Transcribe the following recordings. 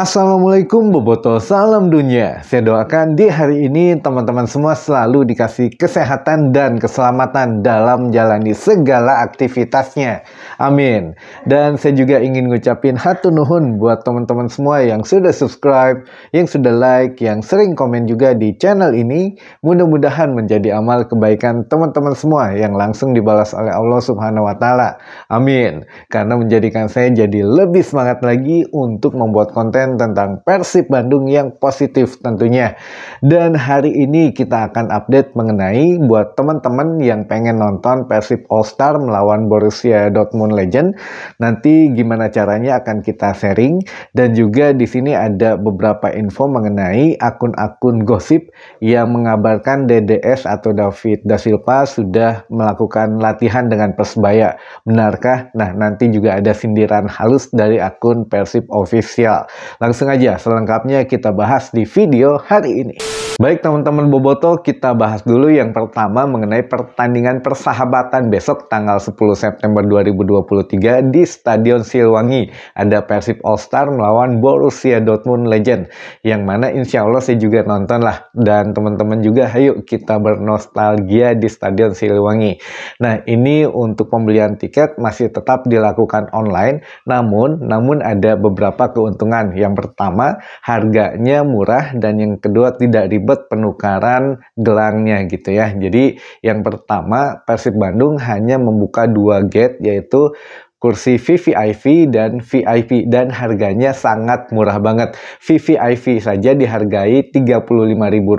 Assalamualaikum Boboto, salam dunia. Saya doakan di hari ini teman-teman semua selalu dikasih kesehatan dan keselamatan dalam menjalani segala aktivitasnya. Amin. Dan saya juga ingin ngucapin hatu nuhun buat teman-teman semua yang sudah subscribe, yang sudah like, yang sering komen juga di channel ini. Mudah-mudahan menjadi amal kebaikan teman-teman semua yang langsung dibalas oleh Allah Subhanahu wa taala. Amin. Karena menjadikan saya jadi lebih semangat lagi untuk membuat konten konten tentang Persib Bandung yang positif tentunya. Dan hari ini kita akan update mengenai buat teman-teman yang pengen nonton Persib All Star melawan Borussia Dortmund Legend. Nanti gimana caranya akan kita sharing dan juga di sini ada beberapa info mengenai akun-akun gosip yang mengabarkan DDS atau David Da Silva sudah melakukan latihan dengan Persebaya. Benarkah? Nah, nanti juga ada sindiran halus dari akun Persib Official. Langsung aja selengkapnya kita bahas di video hari ini. Baik teman-teman Boboto, kita bahas dulu yang pertama mengenai pertandingan persahabatan besok tanggal 10 September 2023 di Stadion Silwangi. Ada Persib All Star melawan Borussia Dortmund Legend, yang mana insya Allah saya juga nonton lah. Dan teman-teman juga, ayo kita bernostalgia di Stadion Silwangi. Nah ini untuk pembelian tiket masih tetap dilakukan online, namun namun ada beberapa keuntungan yang pertama, harganya murah dan yang kedua tidak ribet penukaran gelangnya gitu ya. Jadi yang pertama Persib Bandung hanya membuka dua gate yaitu kursi VVIP dan VIP dan harganya sangat murah banget. VVIP saja dihargai Rp35.000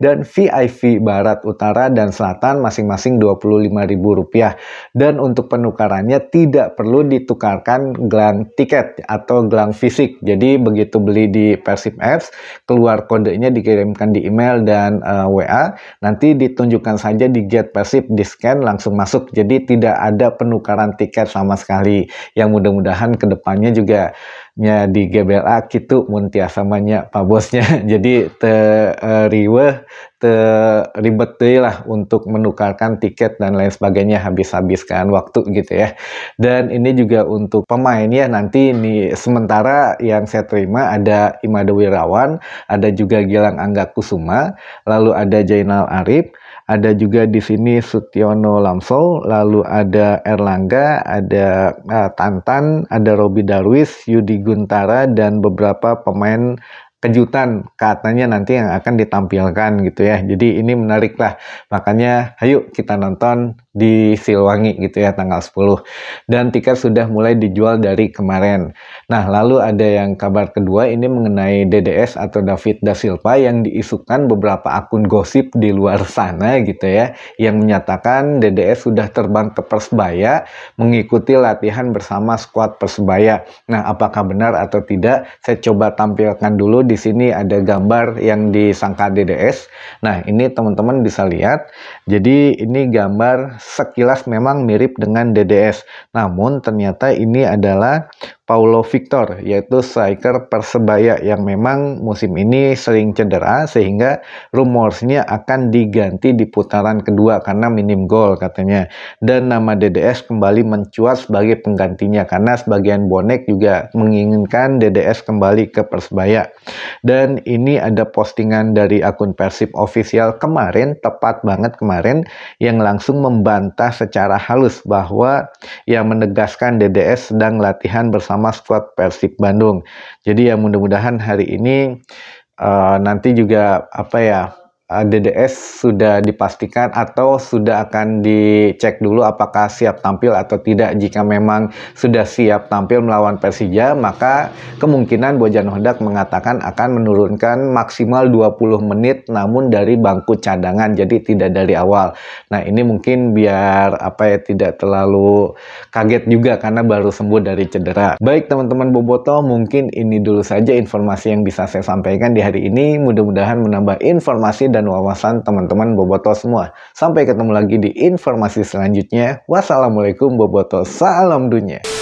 dan VIP barat, utara dan selatan masing-masing Rp25.000. Dan untuk penukarannya tidak perlu ditukarkan gelang tiket atau gelang fisik. Jadi begitu beli di Persib Apps, keluar kodenya dikirimkan di email dan uh, eh, WA, nanti ditunjukkan saja di Get Persib di scan langsung masuk. Jadi tidak ada penukaran tiket sama sekali. Yang mudah-mudahan kedepannya juga nya di GBLA gitu muntia samanya pak bosnya. Jadi teriwe e, uh, teribet deh lah untuk menukarkan tiket dan lain sebagainya habis-habiskan waktu gitu ya. Dan ini juga untuk pemain ya nanti ini sementara yang saya terima ada Imade Wirawan, ada juga Gilang Angga Kusuma, lalu ada Jainal Arif, ada juga di sini Sutiono Lamso, lalu ada Erlangga, ada uh, Tantan, ada Robi Darwis, Yudi Guntara, dan beberapa pemain kejutan katanya nanti yang akan ditampilkan gitu ya. Jadi ini menarik lah. Makanya ayo kita nonton di Silwangi gitu ya tanggal 10 dan tiket sudah mulai dijual dari kemarin. Nah, lalu ada yang kabar kedua ini mengenai DDS atau David da Silva yang diisukan beberapa akun gosip di luar sana gitu ya yang menyatakan DDS sudah terbang ke Persebaya mengikuti latihan bersama skuad Persebaya. Nah, apakah benar atau tidak? Saya coba tampilkan dulu di sini ada gambar yang disangka DDS. Nah, ini teman-teman bisa lihat. Jadi ini gambar sekilas memang mirip dengan DDS. Namun ternyata ini adalah Paulo Victor, yaitu striker Persebaya yang memang musim ini sering cedera sehingga rumorsnya akan diganti di putaran kedua karena minim gol katanya. Dan nama DDS kembali mencuat sebagai penggantinya karena sebagian bonek juga menginginkan DDS kembali ke Persebaya. Dan ini ada postingan dari akun Persib official kemarin, tepat banget kemarin, yang langsung membantah secara halus bahwa yang menegaskan DDS sedang latihan bersama sama skuad Persib Bandung. Jadi ya mudah-mudahan hari ini uh, nanti juga apa ya Eh, DDS sudah dipastikan atau sudah akan dicek dulu apakah siap tampil atau tidak. Jika memang sudah siap tampil melawan Persija, maka kemungkinan Bojan Hodak mengatakan akan menurunkan maksimal 20 menit namun dari bangku cadangan, jadi tidak dari awal. Nah, ini mungkin biar apa ya tidak terlalu kaget juga karena baru sembuh dari cedera. Baik teman-teman Boboto, mungkin ini dulu saja informasi yang bisa saya sampaikan di hari ini. Mudah-mudahan menambah informasi dan wawasan teman-teman Boboto semua. Sampai ketemu lagi di informasi selanjutnya. Wassalamualaikum Boboto, salam dunia.